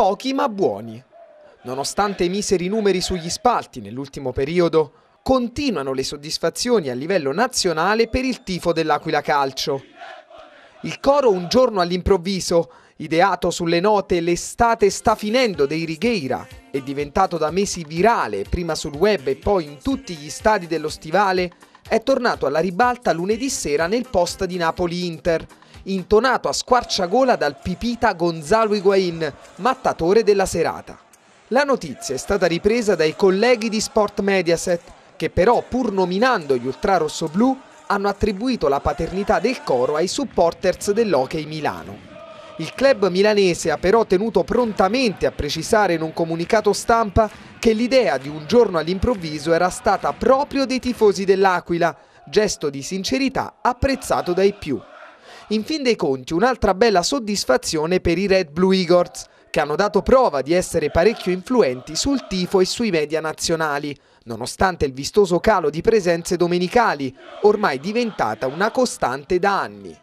pochi ma buoni. Nonostante i miseri numeri sugli spalti nell'ultimo periodo, continuano le soddisfazioni a livello nazionale per il tifo dell'Aquila Calcio. Il coro Un giorno all'improvviso, ideato sulle note L'estate sta finendo dei Righeira, e diventato da mesi virale, prima sul web e poi in tutti gli stadi dello stivale, è tornato alla ribalta lunedì sera nel post di Napoli-Inter, intonato a squarciagola dal pipita Gonzalo Higuain, mattatore della serata. La notizia è stata ripresa dai colleghi di Sport Mediaset, che però pur nominando gli ultrarossoblù hanno attribuito la paternità del coro ai supporters dell'Hockey Milano. Il club milanese ha però tenuto prontamente a precisare in un comunicato stampa che l'idea di un giorno all'improvviso era stata proprio dei tifosi dell'Aquila, gesto di sincerità apprezzato dai più. In fin dei conti un'altra bella soddisfazione per i Red Blue Eagles, che hanno dato prova di essere parecchio influenti sul tifo e sui media nazionali, nonostante il vistoso calo di presenze domenicali, ormai diventata una costante da anni.